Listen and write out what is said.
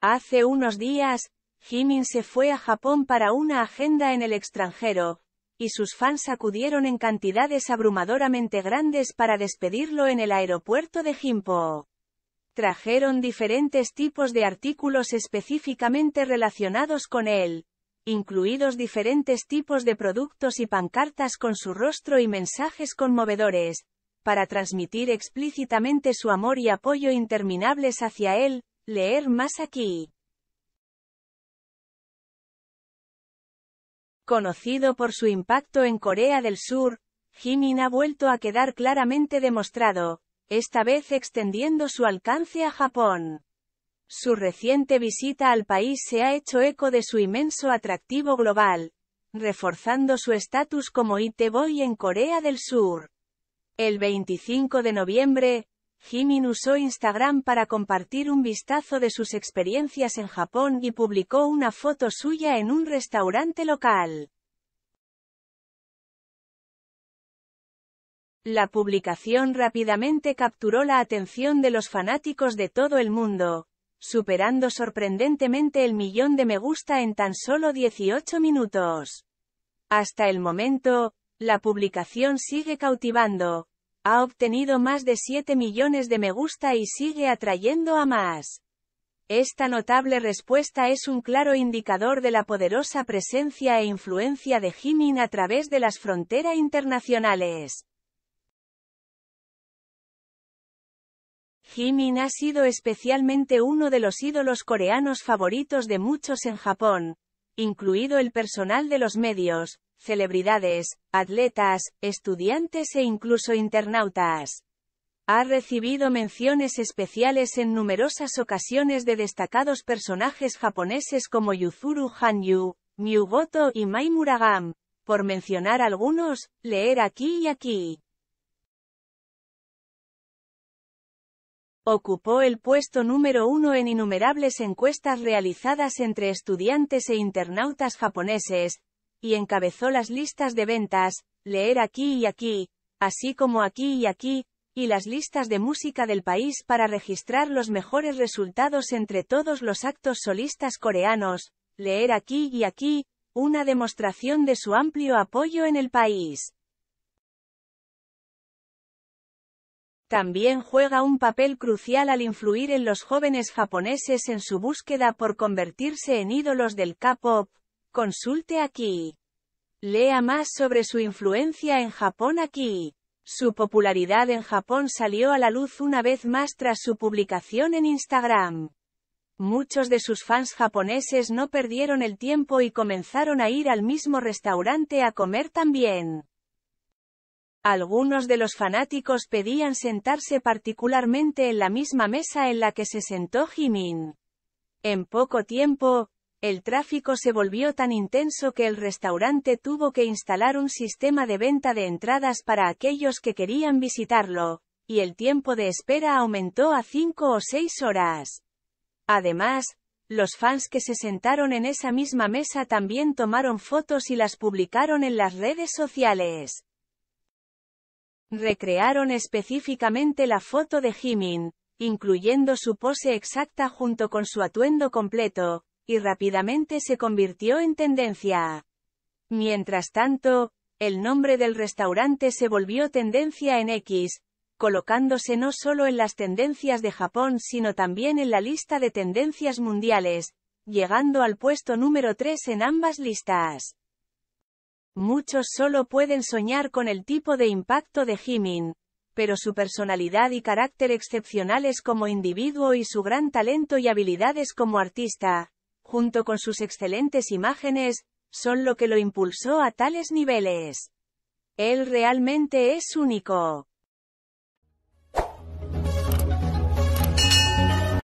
Hace unos días, Jimin se fue a Japón para una agenda en el extranjero, y sus fans acudieron en cantidades abrumadoramente grandes para despedirlo en el aeropuerto de Gimpo. Trajeron diferentes tipos de artículos específicamente relacionados con él, incluidos diferentes tipos de productos y pancartas con su rostro y mensajes conmovedores, para transmitir explícitamente su amor y apoyo interminables hacia él, Leer más aquí. Conocido por su impacto en Corea del Sur, Jimin ha vuelto a quedar claramente demostrado, esta vez extendiendo su alcance a Japón. Su reciente visita al país se ha hecho eco de su inmenso atractivo global, reforzando su estatus como IT Boy en Corea del Sur. El 25 de noviembre, Jimin usó Instagram para compartir un vistazo de sus experiencias en Japón y publicó una foto suya en un restaurante local. La publicación rápidamente capturó la atención de los fanáticos de todo el mundo, superando sorprendentemente el millón de me gusta en tan solo 18 minutos. Hasta el momento, la publicación sigue cautivando, ha obtenido más de 7 millones de me gusta y sigue atrayendo a más. Esta notable respuesta es un claro indicador de la poderosa presencia e influencia de Jimin a través de las fronteras internacionales. Jimin ha sido especialmente uno de los ídolos coreanos favoritos de muchos en Japón, incluido el personal de los medios, celebridades, atletas, estudiantes e incluso internautas. Ha recibido menciones especiales en numerosas ocasiones de destacados personajes japoneses como Yuzuru Hanyu, Miyugoto y Mai Muragam. Por mencionar algunos, leer aquí y aquí. ocupó el puesto número uno en innumerables encuestas realizadas entre estudiantes e internautas japoneses, y encabezó las listas de ventas, leer aquí y aquí, así como aquí y aquí, y las listas de música del país para registrar los mejores resultados entre todos los actos solistas coreanos, leer aquí y aquí, una demostración de su amplio apoyo en el país. También juega un papel crucial al influir en los jóvenes japoneses en su búsqueda por convertirse en ídolos del K-pop, Consulte aquí. Lea más sobre su influencia en Japón aquí. Su popularidad en Japón salió a la luz una vez más tras su publicación en Instagram. Muchos de sus fans japoneses no perdieron el tiempo y comenzaron a ir al mismo restaurante a comer también. Algunos de los fanáticos pedían sentarse particularmente en la misma mesa en la que se sentó Jimin. En poco tiempo, el tráfico se volvió tan intenso que el restaurante tuvo que instalar un sistema de venta de entradas para aquellos que querían visitarlo, y el tiempo de espera aumentó a 5 o 6 horas. Además, los fans que se sentaron en esa misma mesa también tomaron fotos y las publicaron en las redes sociales. Recrearon específicamente la foto de Jimin, incluyendo su pose exacta junto con su atuendo completo, y rápidamente se convirtió en tendencia. Mientras tanto, el nombre del restaurante se volvió tendencia en X, colocándose no solo en las tendencias de Japón sino también en la lista de tendencias mundiales, llegando al puesto número 3 en ambas listas. Muchos solo pueden soñar con el tipo de impacto de Jimin, pero su personalidad y carácter excepcionales como individuo y su gran talento y habilidades como artista, junto con sus excelentes imágenes, son lo que lo impulsó a tales niveles. Él realmente es único.